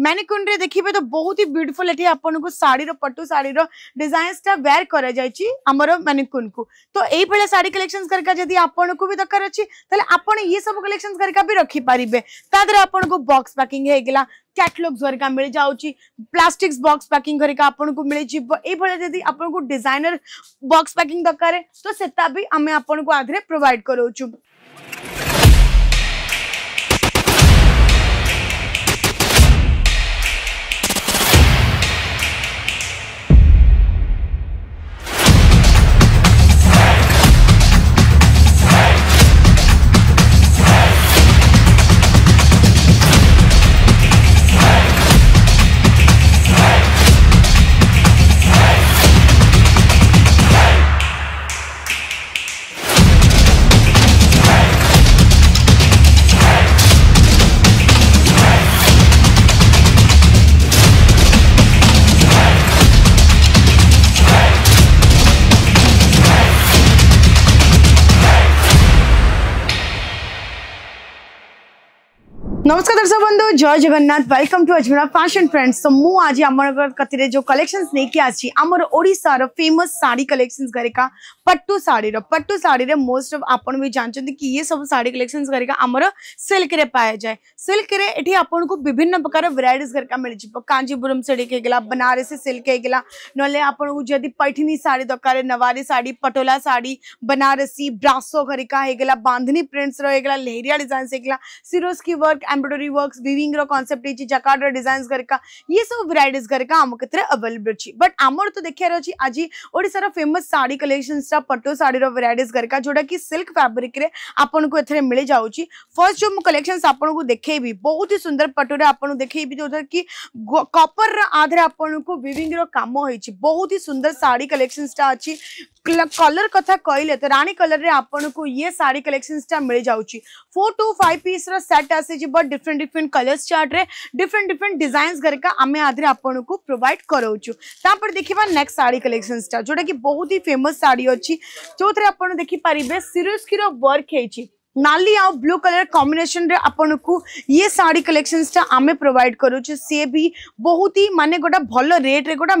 मैनिकुन देखिए तो बहुत ही ब्यूटीफुल ब्यूटिफुल को शाढ़ी पटु शाढ़ी डिजाइन टा वेयर तो कर मैनिकुन तो यही भाई शाढ़ी कलेक्शन करपण भी दरकार अच्छी आप सब कलेक्शन करा भी रखिपारे आपको बक्स पैकिंग होगा कैटलग्स हरिका मिल जाऊँच प्लास्टिक्स बक्स पैकिंग हरिका आपको डिजाइनर बक्स पैकिंग दरकार तो से आम आपको आधे प्रोवाइड कराऊ नमस्कार दर्शक बंधु जय Jagannath welcome to Ajmera fashion friends तो मुझे आम कति जो कलेक्शन लेकिन आमर ओडार फेमस शाढ़ी कलेक्शन करिका पट्टू शाढ़ी पट्टू शाढ़ी मोस्ट अफ आप भी जानते कि ये सब शाढ़ी कलेक्शन करिका आम सिल्क पाया जाए सिल्क आपको विभिन्न प्रकार भेरइट करा मिल जाए कांजीपुरम सिल्क होगा बनारस सिल्क होगा ना आपको जब पैठनी शाढ़ी दरकार तो नवारी शाढ़ी पटोला शाढ़ी बनारसी ब्रासो घरिका होगा बांधनी प्रिंट्स रहा लेहरिया डिजाइन होगा सिरोस की वर्क एम्ब्रोडरी वर्क विविंग रनसेप्ट ಕಾನ್ಸೆಪ್ಟ್ ಇಚ್ಚಿ ಜಕಾರ್ಡ್ ये सब भेरइट गरिका आम कतरे अवेलेबल अच्छी बट आमर तो देखार अच्छी आज ओडार फेमस शाढ़ी कलेक्शन पटो शाढ़ी भेरइट गरिका जोटा कि सिल्क फैब्रिक रे मिल जाऊँगी फर्स्ट जो कलेक्शन आपको देखेबी बहुत ही सुंदर पटोरे आपको देखेबी जो कि कपर आधे आपको विविंग रो काम बहुत ही सुंदर शाढ़ी कलेक्शन अच्छी कलर कथा कहले तो राणी कलर रे आपन को ये साड़ी कलेक्शन टा मिल जाऊँगी फोर टू फाइव पीस रा सेट आसे जी but different different colours chart रे डिफरेंट डिफरेंट डिजाइन कर का हमें आधे आपन को प्रोवाइड करौछु तापर देखिबा नेक्स्ट साड़ी कलेक्शन जोटा कि बहुत ही फेमस साड़ी अच्छी जो थे आप देखिपारे सीरीयस किरो वर्क है नाली आउ ब्लू कलर कम्बिनेसन आपन को ये शाढ़ी कलेक्शन टा आम प्रोवाइड करुचे सी भी बहुत ही माने गोटा भल रे गोटा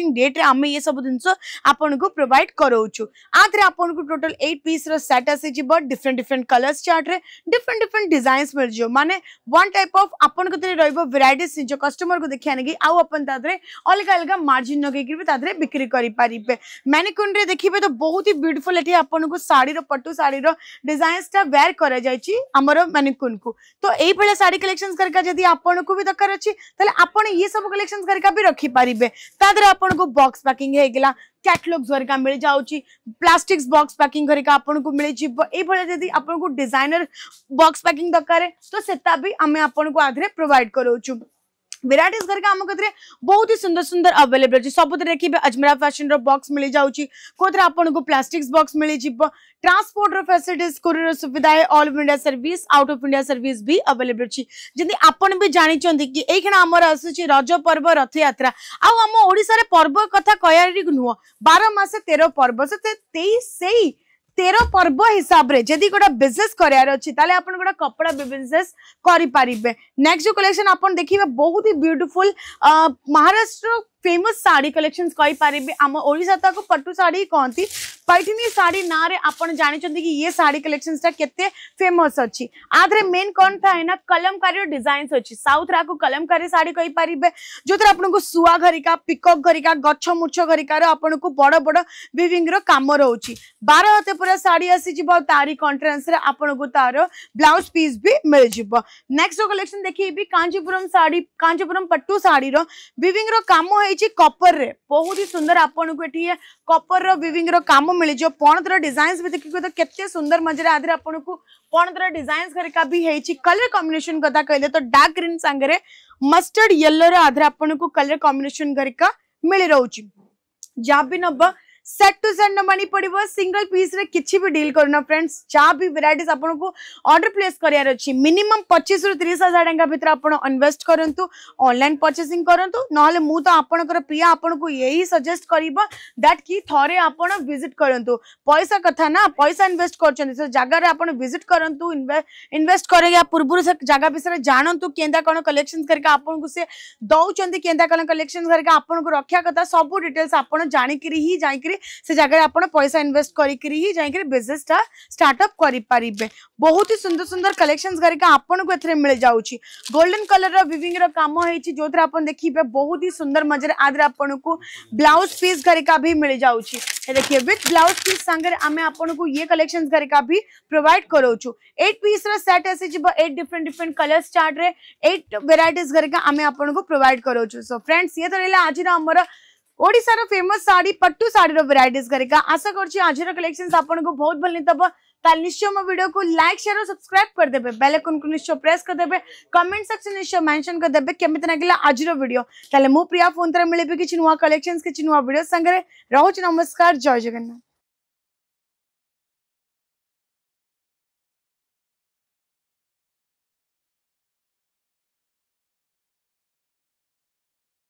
डेट रे आम ये सब जिनस आपन को प्रोवाइड करोचु आधे आपन को टोटल एट पीस रेट आसी डिफरेंट डिफरेन्ट कलर्स चार्ट्रे डिफरेन्ट डिफरेंट डिजाइन्स मिल जाए माने वन टाइप अफ आपन को रोब भेरइट जो कस्टमर को देखिए आने आउ अपन तादरे अलग अलग मार्जिन लगे भी तादरे बिक्री करेंगे मैनिकोन देखिए तो बहुत ही ब्यूटीफुल ये आपन को शाढ़ी पटु शाढ़ी डिजाइन्सटा वेयर करा जाय छी हमर मैनिक्विन को तो एई भलिया साड़ी कलेक्शंस करका यदि आपन को भी दरकार अछि तले आपन ये सब कलेक्शंस करका भी रखी पारिबे तादर आपन को बॉक्स पैकिंग हे हेगला कैटलॉग्स वरिका मिल जाउ छी प्लास्टिक्स बॉक्स पैकिंग करका वरिका आपको मिल जाए आपन को डिजाइनर बॉक्स पैकिंग दरकार है तो सेता भी हमें आपन को आधरे प्रोवाइड करौ छी विराट इस घर आम कथे बहुत ही सुंदर सुंदर अवेलेबल अच्छे सब देखिए अजमेरा फैशन बक्स मिल जाऊँच कौन आपन को प्लास्टिक्स बक्स मिल ट्रांसपोर्टर फैसिलिट कोरियर सुविधा है all India service out of India service भी अवेलेबल अच्छी जी आप भी जानते कि यही आमर आस रज पर्व रथ यात्रा आम ओडार पर्व कथा कह नुह बार मसे तेर पर्व से तेईस से तेर पर्व हिसाब से जी बिजनेस कपड़ा बिजनेस करें नेक्स्ट जो कलेक्शन आप देखिए बहुत ही beautiful Maharashtra famous sari collection कहींपर आम ओडा तो पटु शाढ़ी कहती पैठनी शाढ़ी ना आप जानते कि ये शाढ़ी कलेक्शन के फेमस अच्छी आधे मेन कौन था ना कलमकारी डिजाइन अच्छी साउथ राको कलमकारी शाढ़ी कहींपर जो थे आपको सुआ घरिका पिकअप घरिका गछ मुछ घरिकार आपको बड़ बड़ विविंग राम रोच बार हाथ पूरा शाढ़ी आसीज तारी कंट्रांस को तार ब्लाउज पीस भी मिल जाव नेक्स्ट कलेक्शन देखिए कांजीपुरम शाढ़ी कांचीपुरम पट्टू शाढ़ी विविंग राम हो ହେଇଛି କପରରେ ବହୁତ ହି ସୁନ୍ଦର ଆପଣଙ୍କୁ ଏଠି କପରର ଭିଭିଙ୍ଗର କାମ ମିଳିଯିବ ପଣତର ଡିଜାଇନ୍ସ ବି ଦେଖିକି ତ କେତେ ସୁନ୍ଦର ମଜାରେ ଆଧିରେ ଆପଣଙ୍କୁ ପଣତର ଡିଜାଇନ୍ସ ହେରିକା ବି ହେଇଛି କଲର କମ୍ବିନେସନ କଥା କହିଲେ ତ ଡାର୍କ ଗ୍ରୀନ୍ ସାଙ୍ଗରେ ମଷ୍ଟର୍ଡ ୟେଲୋର ଆଧିରେ ଆପଣଙ୍କୁ କଲର କମ୍ବିନେସନ ହେରିକା ମିଳି ରହୁଛି ଯାହା ବି ନବ सेट टू सेट नंबर पड़ो सिंगल पीस रे किसी भी डील करना फ्रेंड्स जहाँ भी भेरइट आपन को अर्डर प्लेस करार अच्छे मिनिमम पचीस रु तीस हजार टाँग भितर आप इनभेस्ट करूँ अनलाइन परचेसिंग करूँ ना मु तो आपंकर प्रिया आपन को यही सजेस्ट कर दैट कि थे आप विजिट करूँ पैसा कथा ना पैसा इनभेस्ट कर जगार आप विजिट करूँ इनभेस्ट कर पूर्व से जगह विषय जानतु के कौन कलेक्शन करके आपन को सी दौरान के कलेक्शन करके आपन को रखा कथा सब डिटेल्स आप जाणी ही जाकि से जगह आप पैसा इनभेस्ट कर बिजनेसटा स्टार्टअप करेंगे बहुत ही सुंदर सुंदर कलेक्शन घरिका आपन को एथे मिल जाऊँगी गोल्डन कलर रिविंग राम हो जो थे आप देखिए बहुत ही सुंदर मजार आदि आपको ब्लाउज पीस घरिका भी मिल जाऊँगी देखिए विथ ब्लाउज पीस सांगे आम आपको ये कलेक्शन घरिका भी प्रोवाइड करोचु एट पीस रेट आसी different different colour chart eight भेर घरिका आम आपको प्रोवैड प्रोवाइड सो फ्रेंड्स ये तो रहा आज ओडिसा फेमस साड़ी पट्टू साड़ी रो वैरायटीज करेगा आशा करछि आज रो कलेक्शंस आपन को बहुत बल नितब ताल निश्चय म वीडियो को लाइक शेयर और सब्सक्राइब कर देबे बेल आइकन को निश्चय प्रेस कर देबे कमेंट सेक्शन निश्चय मेंशन कर देबे केमित नगला आज रो वीडियो ताले मु प्रिया फोन तरह मिलबे किछ नुवा कलेक्शंस किछ नुवा वीडियो संगे रहौ छी नमस्कार जय जगन्नाथ